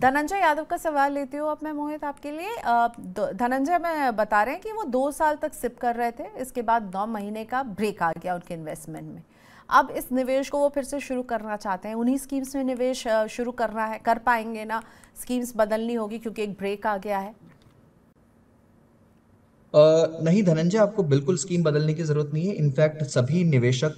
धनंजय यादव का सवाल लेती हूँ अब मैं मोहित आपके लिए धनंजय मैं बता रहे हैं कि वो दो साल तक सिप कर रहे थे इसके बाद नौ महीने का ब्रेक आ गया उनके इन्वेस्टमेंट में अब इस निवेश को वो फिर से शुरू करना चाहते हैं उन्हीं स्कीम्स में निवेश शुरू करना है कर पाएंगे ना स्कीम्स बदलनी होगी क्योंकि एक ब्रेक आ गया है नहीं धनंजय आपको बिल्कुल स्कीम बदलने की जरूरत नहीं है इनफैक्ट सभी निवेशक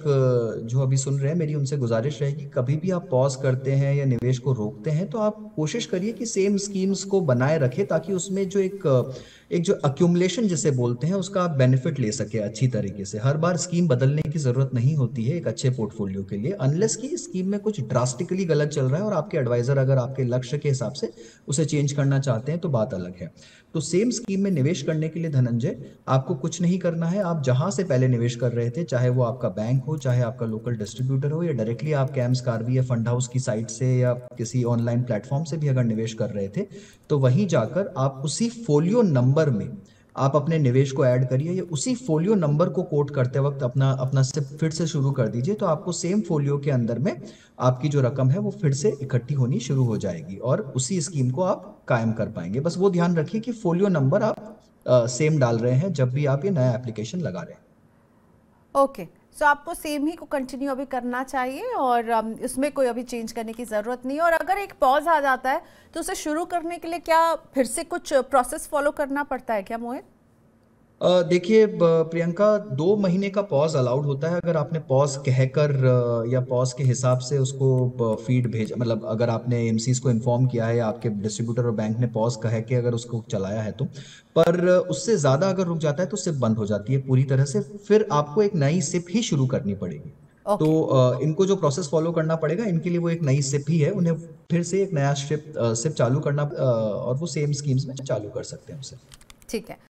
जो अभी सुन रहे हैं मेरी उनसे गुजारिश रहेगी कभी भी आप पॉज करते हैं या निवेश को रोकते हैं तो आप कोशिश करिए कि सेम स्कीम्स को बनाए रखें ताकि उसमें जो एक एक जो अक्यूमलेशन जिसे बोलते हैं उसका आप बेनिफिट ले सके अच्छी तरीके से हर बार स्कीम बदलने की जरूरत नहीं होती है एक अच्छे पोर्टफोलियो के लिए अनलेस की स्कीम में कुछ ड्रास्टिकली गलत चल रहा है और आपके एडवाइजर अगर आपके लक्ष्य के हिसाब से उसे चेंज करना चाहते हैं तो बात अलग है तो सेम स्कीम में निवेश करने के लिए धनंजय से आपको कुछ नहीं करना है आप जहां से पहले निवेश कर रहे थे चाहे वो आपका बैंक हो चाहे आपका लोकल डिस्ट्रीब्यूटर हो या डायरेक्टली आप कैम्स कार्वी या फंड हाउस की साइट से या किसी ऑनलाइन प्लेटफॉर्म से भी अगर निवेश कर रहे थे तो वहीं जाकर आप उसी फोलियो नंबर में आप अपने निवेश को ऐड करिए या उसी फोलियो नंबर को कोट करते वक्त अपना अपना से फिर से शुरू कर दीजिए तो आपको सेम फोलियो के अंदर में आपकी जो रकम है वो फिर से इकट्ठी होनी शुरू हो जाएगी और उसी स्कीम को आप कायम कर पाएंगे बस वो ध्यान रखिए कि फोलियो नंबर आप सेम डाल रहे हैं जब भी आप ये नया एप्लीकेशन लगा रहे हैं ओके okay. सो so, आपको सेम ही को कंटिन्यू अभी करना चाहिए और इसमें um, कोई अभी चेंज करने की ज़रूरत नहीं और अगर एक पॉज आ जाता है तो उसे शुरू करने के लिए क्या फिर से कुछ प्रोसेस फॉलो करना पड़ता है क्या मोहित देखिए प्रियंका दो महीने का पॉज अलाउड होता है अगर आपने पॉज कहकर या पॉज के हिसाब से उसको फीड भेज मतलब अगर आपने एम को इन्फॉर्म किया है या आपके डिस्ट्रीब्यूटर और बैंक ने पॉज कह के अगर उसको चलाया है तो पर उससे ज़्यादा अगर रुक जाता है तो सिप बंद हो जाती है पूरी तरह से फिर आपको एक नई सिप ही शुरू करनी पड़ेगी Okay. तो इनको जो प्रोसेस फॉलो करना पड़ेगा इनके लिए वो एक नई सिप ही है उन्हें फिर से एक नया सिप सिप चालू करना और वो सेम स्कीम्स में चालू कर सकते हैं उसे ठीक है